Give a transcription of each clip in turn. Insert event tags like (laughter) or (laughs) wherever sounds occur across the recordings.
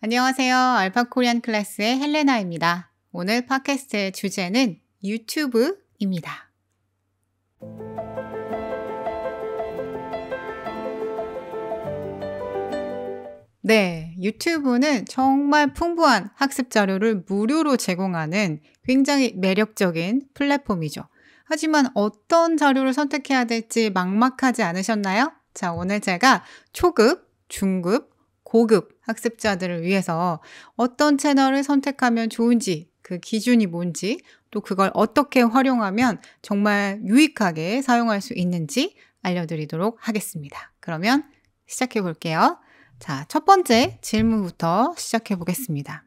안녕하세요. 알파코리안 클래스의 헬레나입니다. 오늘 팟캐스트의 주제는 유튜브입니다. 네, 유튜브는 정말 풍부한 학습 자료를 무료로 제공하는 굉장히 매력적인 플랫폼이죠. 하지만 어떤 자료를 선택해야 될지 막막하지 않으셨나요? 자, 오늘 제가 초급, 중급, 고급 학습자들을 위해서 어떤 채널을 선택하면 좋은지 그 기준이 뭔지 또 그걸 어떻게 활용하면 정말 유익하게 사용할 수 있는지 알려드리도록 하겠습니다. 그러면 시작해 볼게요. 자, 첫 번째 질문부터 시작해 보겠습니다.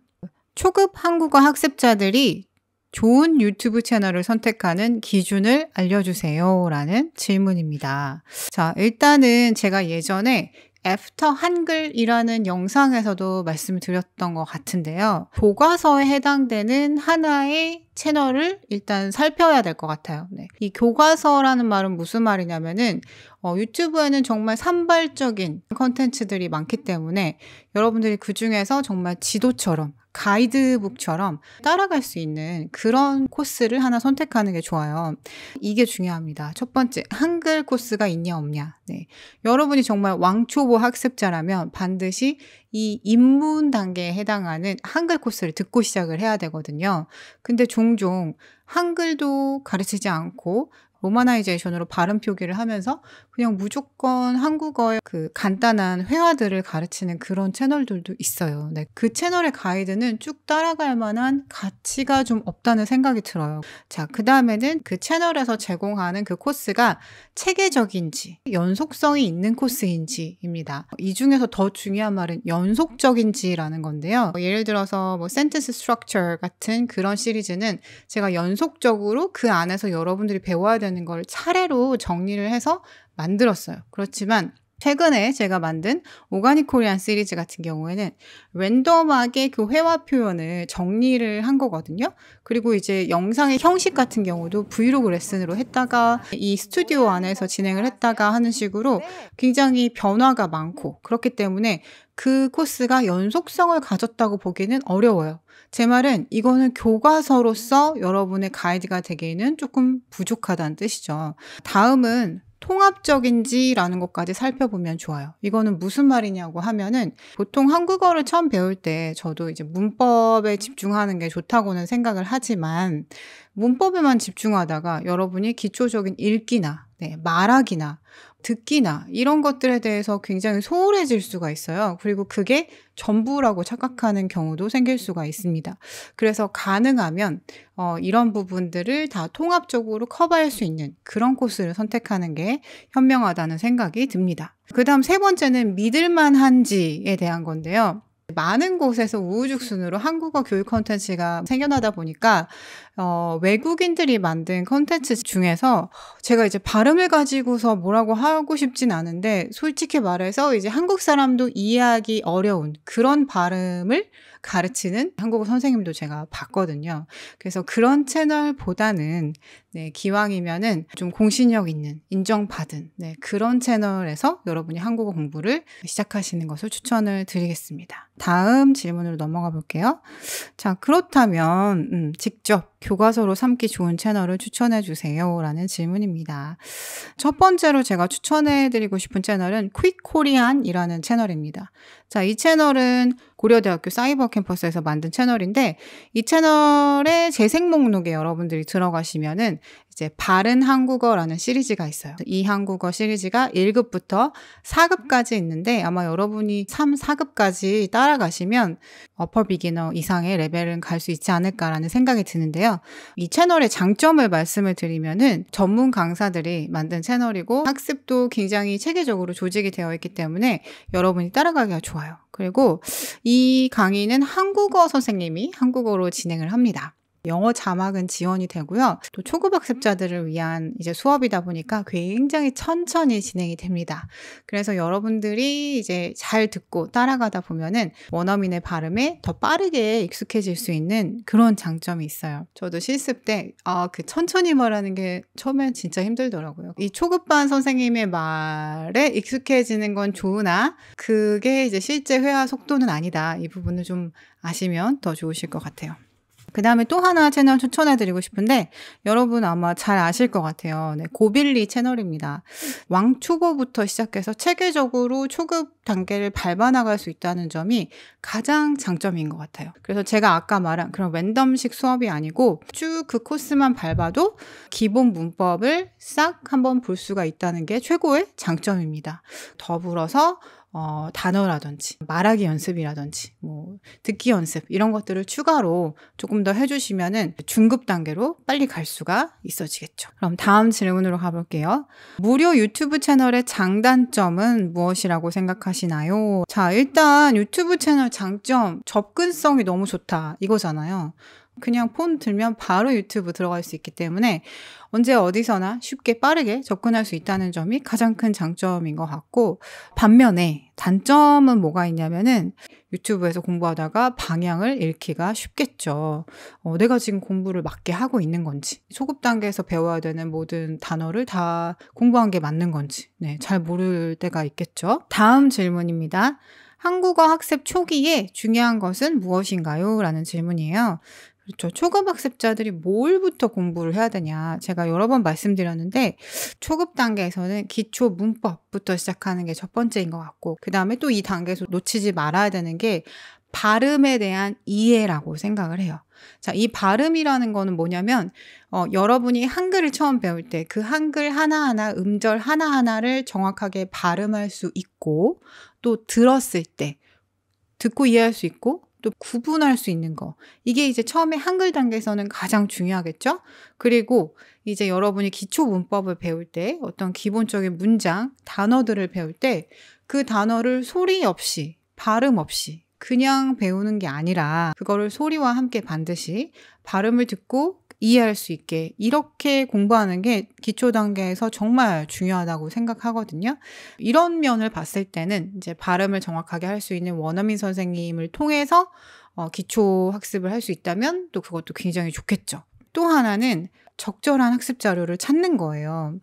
초급 한국어 학습자들이 좋은 유튜브 채널을 선택하는 기준을 알려주세요. 라는 질문입니다. 자, 일단은 제가 예전에 애프터 한글이라는 영상에서도 말씀을 드렸던 것 같은데요. 교과서에 해당되는 하나의 채널을 일단 살펴야 될 것 같아요. 네. 이 교과서라는 말은 무슨 말이냐면은 어, 유튜브에는 정말 산발적인 컨텐츠들이 많기 때문에 여러분들이 그 중에서 정말 지도처럼 가이드북처럼 따라갈 수 있는 그런 코스를 하나 선택하는 게 좋아요. 이게 중요합니다. 첫 번째, 한글 코스가 있냐 없냐. 네. 여러분이 정말 왕초보 학습자라면 반드시 이 입문 단계에 해당하는 한글 코스를 듣고 시작을 해야 되거든요. 근데 종종 한글도 가르치지 않고 로마나이제이션으로 발음 표기를 하면서 그냥 무조건 한국어의 그 간단한 회화들을 가르치는 그런 채널들도 있어요. 네, 그 채널의 가이드는 쭉 따라갈 만한 가치가 좀 없다는 생각이 들어요. 자, 그 다음에는 그 채널에서 제공하는 그 코스가 체계적인지 연속성이 있는 코스인지입니다. 이 중에서 더 중요한 말은 연속적인지라는 건데요. 뭐 예를 들어서 뭐 센텐스 스트럭처 같은 그런 시리즈는 제가 연속적으로 그 안에서 여러분들이 배워야 되는 되는 걸 차례로 정리를 해서 만들었어요. 그렇지만 최근에 제가 만든 오가닉 코리안 시리즈 같은 경우에는 랜덤하게 그회화 표현을 정리를 한 거거든요. 그리고 이제 영상의 형식 같은 경우도 브이로그 레슨으로 했다가 이 스튜디오 안에서 진행을 했다가 하는 식으로 굉장히 변화가 많고 그렇기 때문에 그 코스가 연속성을 가졌다고 보기는 어려워요. 제 말은 이거는 교과서로서 여러분의 가이드가 되기에는 조금 부족하다는 뜻이죠. 다음은 통합적인지라는 것까지 살펴보면 좋아요. 이거는 무슨 말이냐고 하면은 보통 한국어를 처음 배울 때 저도 이제 문법에 집중하는 게 좋다고는 생각을 하지만 문법에만 집중하다가 여러분이 기초적인 읽기나 네, 말하기나 듣기나 이런 것들에 대해서 굉장히 소홀해질 수가 있어요. 그리고 그게 전부라고 착각하는 경우도 생길 수가 있습니다. 그래서 가능하면 어, 이런 부분들을 다 통합적으로 커버할 수 있는 그런 코스를 선택하는 게 현명하다는 생각이 듭니다. 그 다음 세 번째는 믿을만한지에 대한 건데요. 많은 곳에서 우후죽순으로 한국어 교육 콘텐츠가 생겨나다 보니까 어, 외국인들이 만든 콘텐츠 중에서 제가 이제 발음을 가지고서 뭐라고 하고 싶진 않은데 솔직히 말해서 이제 한국 사람도 이해하기 어려운 그런 발음을 가르치는 한국어 선생님도 제가 봤거든요. 그래서 그런 채널보다는 네, 기왕이면은 좀 공신력 있는, 인정받은, 네, 그런 채널에서 여러분이 한국어 공부를 시작하시는 것을 추천을 드리겠습니다. 다음 질문으로 넘어가 볼게요. 자, 그렇다면, 음, 직접 교과서로 삼기 좋은 채널을 추천해 주세요. 라는 질문입니다. 첫 번째로 제가 추천해 드리고 싶은 채널은 퀵 코리안이라는 채널입니다. 자, 이 채널은 고려대학교 사이버 캠퍼스에서 만든 채널인데 이 채널의 재생 목록에 여러분들이 들어가시면은 이제 바른 한국어라는 시리즈가 있어요. 이 한국어 시리즈가 1급부터 4급까지 있는데 아마 여러분이 3, 4급까지 따라가시면 어퍼 비기너 이상의 레벨은 갈 수 있지 않을까라는 생각이 드는데요. 이 채널의 장점을 말씀을 드리면은 전문 강사들이 만든 채널이고 학습도 굉장히 체계적으로 조직이 되어 있기 때문에 여러분이 따라가기가 좋아요. 그리고 이 강의는 한국어 선생님이 한국어로 진행을 합니다. 영어 자막은 지원이 되고요. 또 초급학습자들을 음. 위한 이제 수업이다 보니까 굉장히 천천히 진행이 됩니다. 그래서 여러분들이 이제 잘 듣고 따라가다 보면은 원어민의 발음에 더 빠르게 익숙해질 수 있는 그런 장점이 있어요. 저도 실습 때, 아, 그 천천히 말하는 게 처음엔 진짜 힘들더라고요. 이 초급반 선생님의 말에 익숙해지는 건 좋으나 그게 이제 실제 회화 속도는 아니다. 이 부분을 좀 아시면 더 좋으실 것 같아요. 그 다음에 또 하나 채널 추천해드리고 싶은데 여러분 아마 잘 아실 것 같아요. 네, 고빌리 채널입니다. 왕초보부터 시작해서 체계적으로 초급 단계를 밟아나갈 수 있다는 점이 가장 장점인 것 같아요. 그래서 제가 아까 말한 그런 랜덤식 수업이 아니고 쭉 그 코스만 밟아도 기본 문법을 싹 한번 볼 수가 있다는 게 최고의 장점입니다. 더불어서 어, 단어라든지 말하기 연습이라든지 뭐 듣기 연습 이런 것들을 추가로 조금 더 해주시면은 중급 단계로 빨리 갈 수가 있어지겠죠. 그럼 다음 질문으로 가볼게요. 무료 유튜브 채널의 장단점은 무엇이라고 생각하시나요? 자 일단 유튜브 채널 장점 접근성이 너무 좋다 이거잖아요. 그냥 폰 들면 바로 유튜브 들어갈 수 있기 때문에 언제 어디서나 쉽게 빠르게 접근할 수 있다는 점이 가장 큰 장점인 것 같고 반면에 단점은 뭐가 있냐면은 유튜브에서 공부하다가 방향을 잃기가 쉽겠죠. 어, 내가 지금 공부를 맞게 하고 있는 건지 소급 단계에서 배워야 되는 모든 단어를 다 공부한 게 맞는 건지 네, 잘 모를 때가 있겠죠. 다음 질문입니다. 한국어 학습 초기에 중요한 것은 무엇인가요? 라는 질문이에요. 그렇죠. 초급학습자들이 뭘부터 공부를 해야 되냐. 제가 여러 번 말씀드렸는데, 초급 단계에서는 기초 문법부터 시작하는 게 첫 번째인 것 같고, 그 다음에 또 이 단계에서 놓치지 말아야 되는 게 발음에 대한 이해라고 생각을 해요. 자, 이 발음이라는 거는 뭐냐면, 어, 여러분이 한글을 처음 배울 때 그 한글 하나하나, 음절 하나하나를 정확하게 발음할 수 있고, 또 들었을 때, 듣고 이해할 수 있고, 또 구분할 수 있는 거. 이게 이제 처음에 한글 단계에서는 가장 중요하겠죠? 그리고 이제 여러분이 기초 문법을 배울 때 어떤 기본적인 문장, 단어들을 배울 때 그 단어를 소리 없이, 발음 없이 그냥 배우는 게 아니라 그거를 소리와 함께 반드시 발음을 듣고 이해할 수 있게 이렇게 공부하는 게 기초 단계에서 정말 중요하다고 생각하거든요. 이런 면을 봤을 때는 이제 발음을 정확하게 할 수 있는 원어민 선생님을 통해서 어, 기초 학습을 할 수 있다면 또 그것도 굉장히 좋겠죠. 또 하나는 적절한 학습 자료를 찾는 거예요.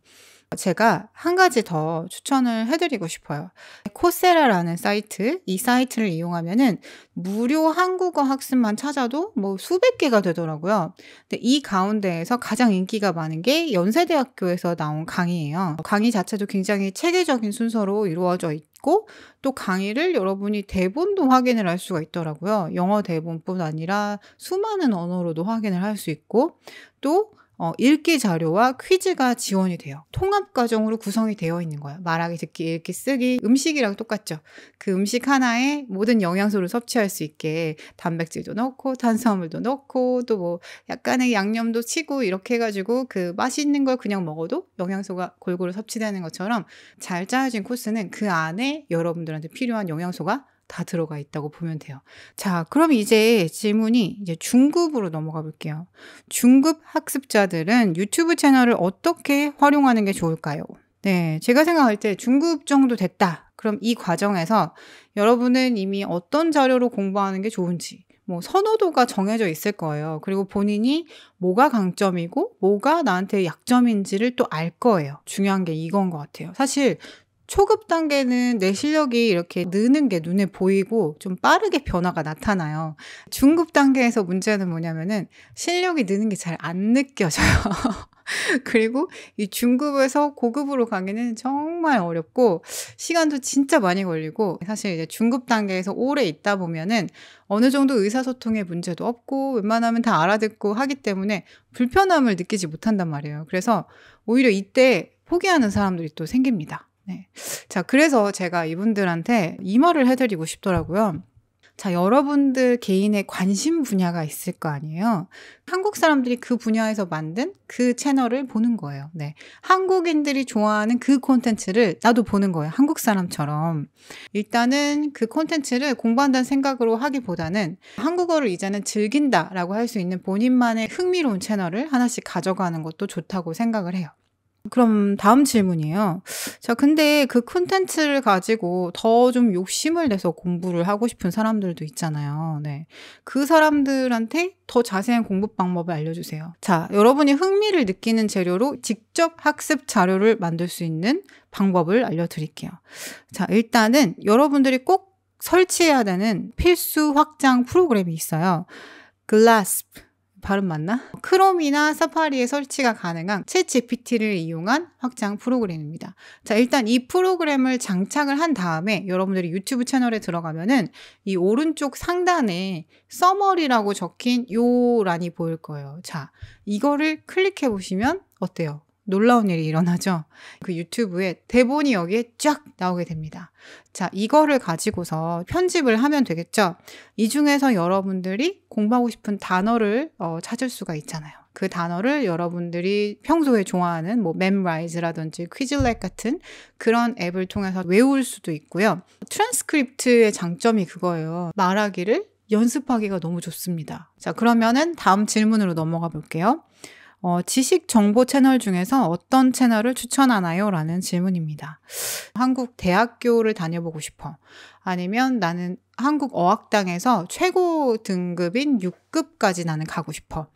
제가 한 가지 더 추천을 해드리고 싶어요. 코세라라는 사이트, 이 사이트를 이용하면은 무료 한국어 학습만 찾아도 뭐 수백 개가 되더라고요. 근데 이 가운데에서 가장 인기가 많은 게 연세대학교에서 나온 강의예요. 강의 자체도 굉장히 체계적인 순서로 이루어져 있고또 강의를 여러분이 대본도 확인을 할 수가 있더라고요. 영어 대본뿐 아니라 수많은 언어로도 확인을 할 수 있고 또 어, 읽기 자료와 퀴즈가 지원이 돼요. 통합 과정으로 구성이 되어 있는 거예요. 말하기, 듣기, 읽기, 쓰기, 음식이랑 똑같죠. 그 음식 하나에 모든 영양소를 섭취할 수 있게 단백질도 넣고 탄수화물도 넣고 또 뭐 약간의 양념도 치고 이렇게 해가지고 그 맛있는 걸 그냥 먹어도 영양소가 골고루 섭취되는 것처럼 잘 짜여진 코스는 그 안에 여러분들한테 필요한 영양소가 다 들어가 있다고 보면 돼요. 자, 그럼 이제 질문이 이제 중급으로 넘어가 볼게요. 중급 학습자들은 유튜브 채널을 어떻게 활용하는 게 좋을까요? 네, 제가 생각할 때 중급 정도 됐다. 그럼 이 과정에서 여러분은 이미 어떤 자료로 공부하는 게 좋은지, 뭐 선호도가 정해져 있을 거예요. 그리고 본인이 뭐가 강점이고 뭐가 나한테 약점인지를 또 알 거예요. 중요한 게 이건 것 같아요. 사실 초급 단계는 내 실력이 이렇게 느는 게 눈에 보이고 좀 빠르게 변화가 나타나요. 중급 단계에서 문제는 뭐냐면은 실력이 느는 게 잘 안 느껴져요. (laughs) 그리고 이 중급에서 고급으로 가기는 정말 어렵고 시간도 진짜 많이 걸리고 사실 이제 중급 단계에서 오래 있다 보면은 어느 정도 의사소통의 문제도 없고 웬만하면 다 알아듣고 하기 때문에 불편함을 느끼지 못한단 말이에요. 그래서 오히려 이때 포기하는 사람들이 또 생깁니다. 네. 자, 그래서 제가 이분들한테 이 말을 해드리고 싶더라고요. 자, 여러분들 개인의 관심 분야가 있을 거 아니에요? 한국 사람들이 그 분야에서 만든 그 채널을 보는 거예요. 네. 한국인들이 좋아하는 그 콘텐츠를 나도 보는 거예요. 한국 사람처럼. 일단은 그 콘텐츠를 공부한다는 생각으로 하기보다는 한국어를 이제는 즐긴다라고 할 수 있는 본인만의 흥미로운 채널을 하나씩 가져가는 것도 좋다고 생각을 해요. 그럼 다음 질문이에요. 자, 근데 그 콘텐츠를 가지고 더 좀 욕심을 내서 공부를 하고 싶은 사람들도 있잖아요. 네. 그 사람들한테 더 자세한 공부 방법을 알려주세요. 자, 여러분이 흥미를 느끼는 재료로 직접 학습 자료를 만들 수 있는 방법을 알려드릴게요. 자, 일단은 여러분들이 꼭 설치해야 되는 필수 확장 프로그램이 있어요. 글라스프. 발음 맞나? 크롬이나 사파리에 설치가 가능한 채 GPT를 이용한 확장 프로그램입니다. 자, 일단 이 프로그램을 장착을 한 다음에 여러분들이 유튜브 채널에 들어가면은 이 오른쪽 상단에 서머리라고 적힌 요 란이 보일 거예요. 자, 이거를 클릭해 보시면 어때요? 놀라운 일이 일어나죠. 그 유튜브에 대본이 여기에 쫙 나오게 됩니다. 자, 이거를 가지고서 편집을 하면 되겠죠. 이 중에서 여러분들이 공부하고 싶은 단어를 어, 찾을 수가 있잖아요. 그 단어를 여러분들이 평소에 좋아하는 뭐 멤라이즈라든지 퀴즈렉 같은 그런 앱을 통해서 외울 수도 있고요. 트랜스크립트의 장점이 그거예요. 말하기를 연습하기가 너무 좋습니다. 자, 그러면은 다음 질문으로 넘어가 볼게요. 어, 지식 정보 채널 중에서 어떤 채널을 추천하나요? 라는 질문입니다. 한국 대학교를 다녀보고 싶어. 아니면 나는 한국 어학당에서 최고 등급인 6급까지 나는 가고 싶어.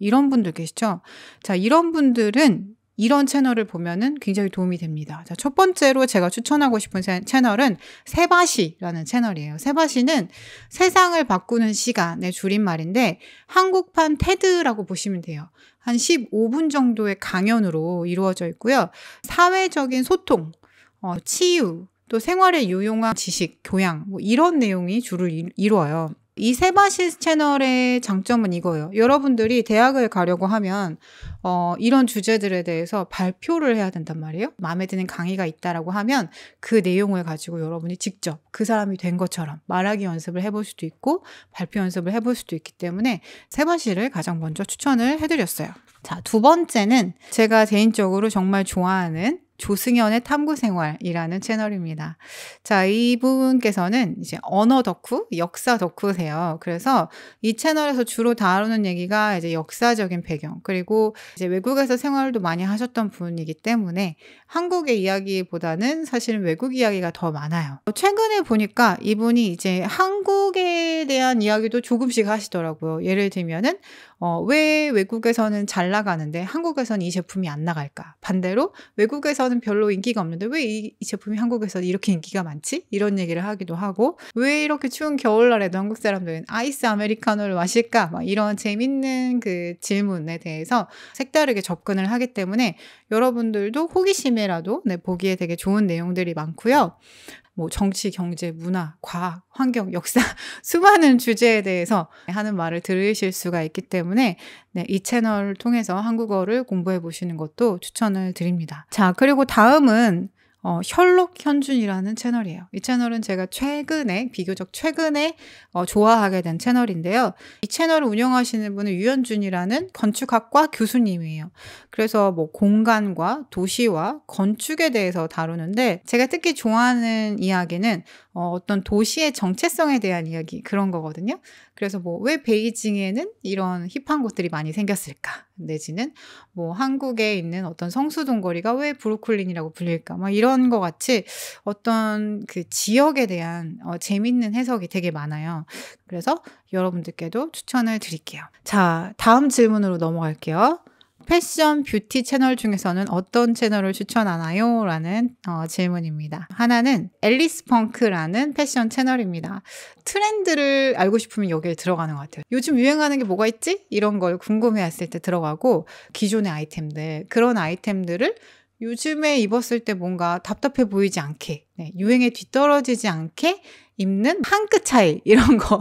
이런 분들 계시죠? 자, 이런 분들은 이런 채널을 보면은 굉장히 도움이 됩니다. 자, 첫 번째로 제가 추천하고 싶은 채널은 세바시라는 채널이에요. 세바시는 세상을 바꾸는 시간의 줄임말인데 한국판 테드라고 보시면 돼요. 한 15분 정도의 강연으로 이루어져 있고요. 사회적인 소통, 어, 치유, 또 생활에 유용한 지식, 교양, 뭐 이런 내용이 주를 이루어요. 이 세바시스 채널의 장점은 이거예요. 여러분들이 대학을 가려고 하면 어, 이런 주제들에 대해서 발표를 해야 된단 말이에요. 마음에 드는 강의가 있다라고 하면 그 내용을 가지고 여러분이 직접 그 사람이 된 것처럼 말하기 연습을 해볼 수도 있고 발표 연습을 해볼 수도 있기 때문에 세바시를 가장 먼저 추천을 해드렸어요. 자, 두 번째는 제가 개인적으로 정말 좋아하는 조승연의 탐구생활이라는 채널입니다. 자, 이분께서는 이제 언어 덕후, 역사 덕후세요. 그래서 이 채널에서 주로 다루는 얘기가 이제 역사적인 배경, 그리고 이제 외국에서 생활도 많이 하셨던 분이기 때문에 한국의 이야기보다는 사실은 외국 이야기가 더 많아요. 최근에 보니까 이분이 이제 한국에 대한 이야기도 조금씩 하시더라고요. 예를 들면은 어, 왜 외국에서는 잘 나가는데 한국에서는 이 제품이 안 나갈까? 반대로 외국에서는 별로 인기가 없는데 왜이 이 제품이 한국에서 이렇게 인기가 많지? 이런 얘기를 하기도 하고 왜 이렇게 추운 겨울날에도 한국 사람들은 아이스 아메리카노를 마실까? 막 이런 재밌는 그 질문에 대해서 색다르게 접근을 하기 때문에 여러분들도 호기심에라도 네, 보기에 되게 좋은 내용들이 많고요. 뭐 정치, 경제, 문화, 과학, 환경, 역사 (laughs) 수많은 주제에 대해서 하는 말을 들으실 수가 있기 때문에 네, 이 채널을 통해서 한국어를 공부해 보시는 것도 추천을 드립니다. 자, 그리고 다음은 어, 셜록 현준이라는 채널이에요. 이 채널은 제가 최근에 비교적 최근에 어, 좋아하게 된 채널인데요. 이 채널을 운영하시는 분은 유현준이라는 건축학과 교수님이에요. 그래서 뭐 공간과 도시와 건축에 대해서 다루는데 제가 특히 좋아하는 이야기는 어, 어떤 도시의 정체성에 대한 이야기 그런 거거든요. 그래서 뭐 왜 베이징에는 이런 힙한 곳들이 많이 생겼을까? 내지는 뭐 한국에 있는 어떤 성수동 거리가 왜 브루클린이라고 불릴까? 막 이런 거 같이 어떤 그 지역에 대한 어, 재밌는 해석이 되게 많아요. 그래서 여러분들께도 추천을 드릴게요. 자, 다음 질문으로 넘어갈게요. 패션 뷰티 채널 중에서는 어떤 채널을 추천하나요? 라는 어, 질문입니다. 하나는 앨리스 펑크라는 패션 채널입니다. 트렌드를 알고 싶으면 여기에 들어가는 것 같아요. 요즘 유행하는 게 뭐가 있지? 이런 걸 궁금해했을 때 들어가고 기존의 아이템들, 그런 아이템들을 요즘에 입었을 때 뭔가 답답해 보이지 않게, 네, 유행에 뒤떨어지지 않게 입는 한 끗 차이 (laughs) 이런 거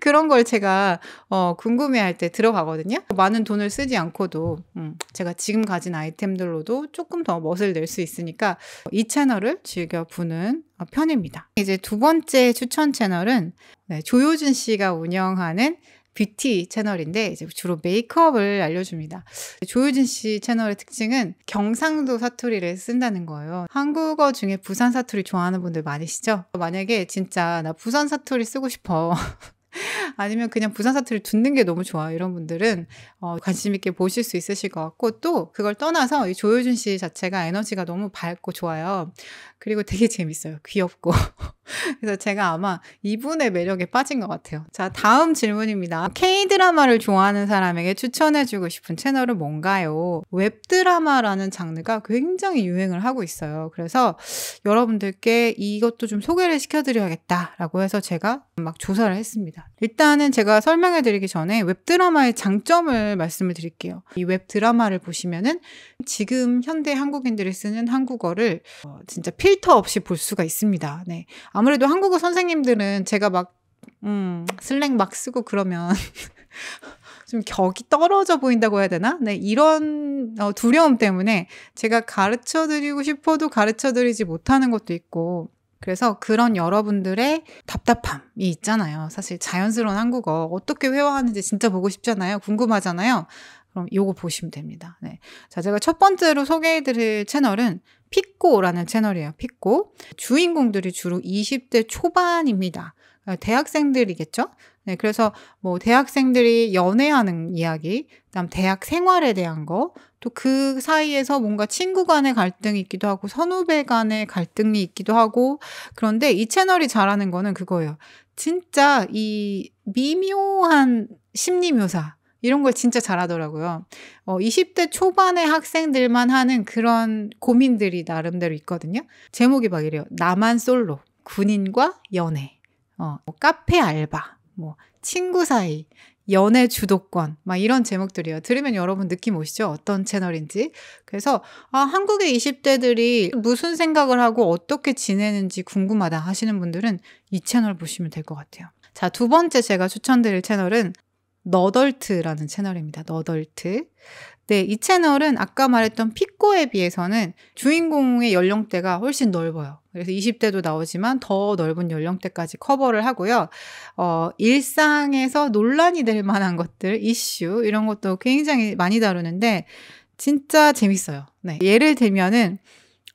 그런 걸 제가 어, 궁금해할 때 들어가거든요. 많은 돈을 쓰지 않고도 음, 제가 지금 가진 아이템들로도 조금 더 멋을 낼 수 있으니까 이 채널을 즐겨 보는 어, 편입니다. 이제 두 번째 추천 채널은 네, 조효준 씨가 운영하는 뷰티 채널인데 이제 주로 메이크업을 알려줍니다. 조효진 씨 채널의 특징은 경상도 사투리를 쓴다는 거예요. 한국어 중에 부산 사투리 좋아하는 분들 많으시죠? 만약에 진짜 나 부산 사투리 쓰고 싶어. (laughs) 아니면 그냥 부산 사투리 듣는 게 너무 좋아요. 이런 분들은 어, 관심 있게 보실 수 있으실 것 같고 또 그걸 떠나서 이 조효준 씨 자체가 에너지가 너무 밝고 좋아요. 그리고 되게 (laughs) 재밌어요. 귀엽고. 그래서 제가 아마 이분의 매력에 빠진 것 같아요. 자, 다음 질문입니다. K-드라마를 좋아하는 사람에게 추천해주고 싶은 채널은 뭔가요? 웹드라마라는 장르가 굉장히 유행을 하고 있어요. 그래서 여러분들께 이것도 좀 소개를 시켜드려야겠다라고 해서 제가 막 조사를 했습니다. 일단은 제가 설명해드리기 전에 웹드라마의 장점을 말씀을 드릴게요. 이 웹드라마를 보시면은 지금 현대 한국인들이 쓰는 한국어를 어, 진짜 필터 없이 볼 수가 있습니다. 네. 아무래도 한국어 선생님들은 제가 막, 음, 슬랭 막 쓰고 그러면 (laughs) 좀 격이 떨어져 보인다고 해야 되나? 네, 이런 어, 두려움 때문에 제가 가르쳐 드리고 싶어도 가르쳐 드리지 못하는 것도 있고, 그래서 그런 여러분들의 답답함이 있잖아요. 사실 자연스러운 한국어 어떻게 회화하는지 진짜 보고 싶잖아요. 궁금하잖아요. 그럼 요거 보시면 됩니다. 네. 자, 제가 첫 번째로 소개해드릴 채널은 피꼬라는 채널이에요. 피꼬. 주인공들이 주로 20대 초반입니다. 어, 대학생들이겠죠? 네, 그래서 뭐 대학생들이 연애하는 이야기, 그다음 대학 생활에 대한 거, 또 그 사이에서 뭔가 친구 간의 갈등이 있기도 하고 선후배 간의 갈등이 있기도 하고 그런데 이 채널이 잘하는 거는 그거예요. 진짜 이 미묘한 심리 묘사. 이런 걸 진짜 잘하더라고요. 어, 20대 초반의 학생들만 하는 그런 고민들이 나름대로 있거든요. 제목이 막 이래요. 나만 솔로, 군인과 연애, 어, 뭐 카페 알바, 뭐 친구 사이, 연애 주도권 막 이런 제목들이요. 들으면 여러분 느낌 오시죠? 어떤 채널인지. 그래서 아, 한국의 20대들이 무슨 생각을 하고 어떻게 지내는지 궁금하다 하시는 분들은 이 채널 보시면 될 것 같아요. 자, 두 번째 제가 추천드릴 채널은 너덜트라는 채널입니다. 너덜트. 네, 이 채널은 아까 말했던 피코에 비해서는 주인공의 연령대가 훨씬 넓어요. 그래서 20대도 나오지만 더 넓은 연령대까지 커버를 하고요. 어, 일상에서 논란이 될 만한 것들, 이슈, 이런 것도 굉장히 많이 다루는데, 진짜 재밌어요. 네. 예를 들면은,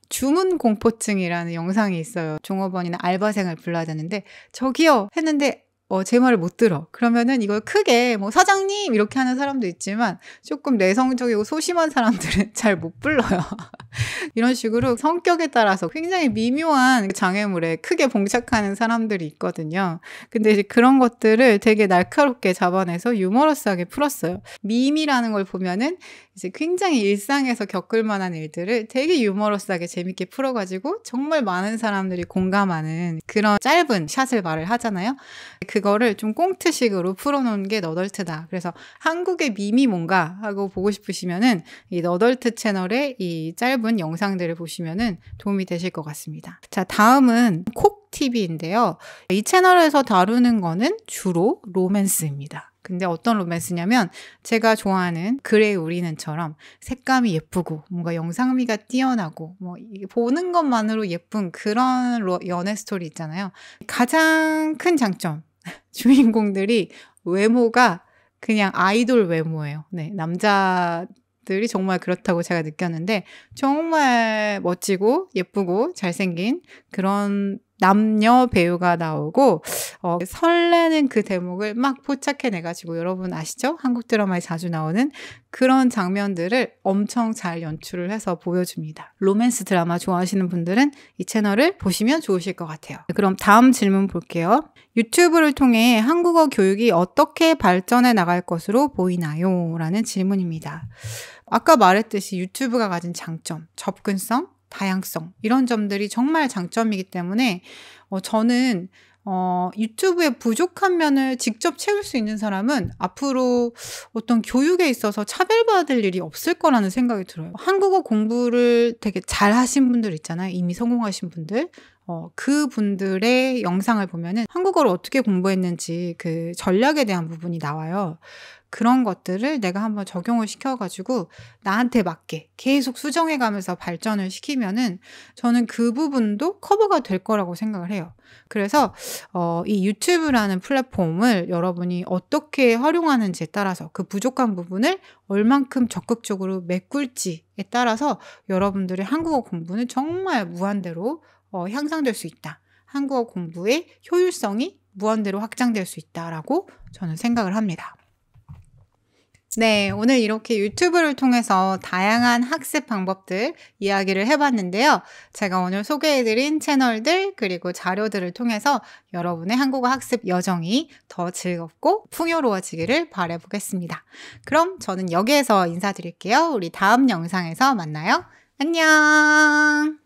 주문 공포증이라는 영상이 있어요. 종업원이나 알바생을 불러야 되는데, 저기요! 했는데, 어, 제 말을 못 들어. 그러면은 이걸 크게 뭐 사장님 이렇게 하는 사람도 있지만 조금 내성적이고 소심한 사람들은 (laughs) 잘 못 불러요. (laughs) 이런 식으로 성격에 따라서 굉장히 미묘한 장애물에 크게 봉착하는 사람들이 있거든요. 근데 이제 그런 것들을 되게 날카롭게 잡아내서 유머러스하게 풀었어요. 밈이라는 걸 보면은 이제 굉장히 일상에서 겪을 만한 일들을 되게 유머러스하게 재밌게 풀어가지고 정말 많은 사람들이 공감하는 그런 짧은 샷을 말을 하잖아요. 그 그거를 좀 꽁트식으로 풀어놓은 게 너덜트다. 그래서 한국의 밈이 뭔가 하고 보고 싶으시면은 이 너덜트 채널의 이 짧은 영상들을 보시면은 도움이 되실 것 같습니다. 자, 다음은 콕TV인데요. 이 채널에서 다루는 거는 주로 로맨스입니다. 근데 어떤 로맨스냐면 제가 좋아하는 그레이 우리는처럼 색감이 예쁘고 뭔가 영상미가 뛰어나고 뭐 보는 것만으로 예쁜 그런 로, 연애 스토리 있잖아요. 가장 큰 장점 (laughs) 주인공들이 외모가 그냥 아이돌 외모예요. 네, 남자들이 정말 그렇다고 제가 느꼈는데 정말 멋지고 예쁘고 잘생긴 그런 남녀 배우가 나오고 어, 설레는 그 대목을 막 포착해내가지고 여러분 아시죠? 한국 드라마에 자주 나오는 그런 장면들을 엄청 잘 연출을 해서 보여줍니다. 로맨스 드라마 좋아하시는 분들은 이 채널을 보시면 좋으실 것 같아요. 네, 그럼 다음 질문 볼게요. 유튜브를 통해 한국어 교육이 어떻게 발전해 나갈 것으로 보이나요? 라는 질문입니다. 아까 말했듯이 유튜브가 가진 장점, 접근성, 다양성, 이런 점들이 정말 장점이기 때문에 어, 저는 어, 유튜브의 부족한 면을 직접 채울 수 있는 사람은 앞으로 어떤 교육에 있어서 차별받을 일이 없을 거라는 생각이 들어요. 한국어 공부를 되게 잘 하신 분들 있잖아요. 이미 성공하신 분들. 어, 그 분들의 영상을 보면은 한국어를 어떻게 공부했는지 그 전략에 대한 부분이 나와요. 그런 것들을 내가 한번 적용을 시켜가지고 나한테 맞게 계속 수정해가면서 발전을 시키면은 저는 그 부분도 커버가 될 거라고 생각을 해요. 그래서 어, 이 유튜브라는 플랫폼을 여러분이 어떻게 활용하는지에 따라서 그 부족한 부분을 얼만큼 적극적으로 메꿀지에 따라서 여러분들의 한국어 공부는 정말 무한대로 어, 향상될 수 있다. 한국어 공부의 효율성이 무한대로 확장될 수 있다라고 저는 생각을 합니다. 네, 오늘 이렇게 유튜브를 통해서 다양한 학습 방법들 이야기를 해봤는데요. 제가 오늘 소개해드린 채널들 그리고 자료들을 통해서 여러분의 한국어 학습 여정이 더 즐겁고 풍요로워지기를 바라보겠습니다. 그럼 저는 여기에서 인사드릴게요. 우리 다음 영상에서 만나요. 안녕!